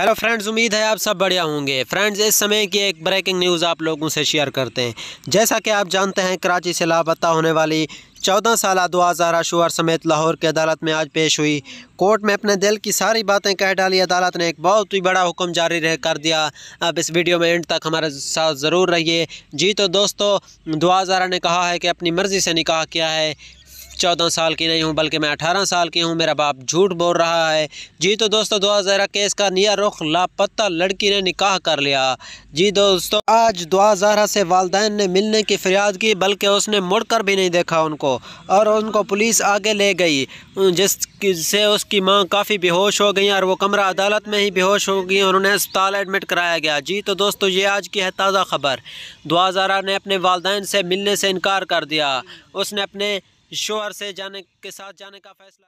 hello friends उम्मीद है आप सब बढ़िया होंगे फ्रेंड्स इस समय की एक ब्रेकिंग न्यूज़ आप लोगों से शेयर करते हैं जैसा कि आप जानते हैं कराची से लापता होने वाली चौदह साल दो हज़ार शुअर समेत लाहौर की अदालत में आज पेश हुई कोर्ट में अपने दिल की सारी बातें कह डाली अदालत ने एक बहुत ही बड़ा हुक्म जारी रह कर दिया अब इस वीडियो में एंड तक हमारे साथ ज़रूर रहिए जी तो दोस्तों दुआ ने कहा है कि अपनी मर्ज़ी से निकाह किया है चौदह साल की नहीं हूँ बल्कि मैं अठारह साल की हूँ मेरा बाप झूठ बोल रहा है जी तो दोस्तों दो हज़ार इक्कीस का नया रुख लापता लड़की ने निकाह कर लिया जी दोस्तों आज दुआ जहरा से वालदेन ने मिलने की फरियाद की बल्कि उसने मुड़ कर भी नहीं देखा उनको और उनको पुलिस आगे ले गई जिससे उसकी माँ काफ़ी बेहोश हो गई और वो कमरा अदालत में ही बेहोश हो गई और उन्हें अस्पताल एडमिट कराया गया जी तो दोस्तों ये आज की है ताज़ा खबर दुआ जहरा ने अपने वालदेन से मिलने से इनकार कर दिया उसने अपने शोहर से जाने के साथ जाने का फैसला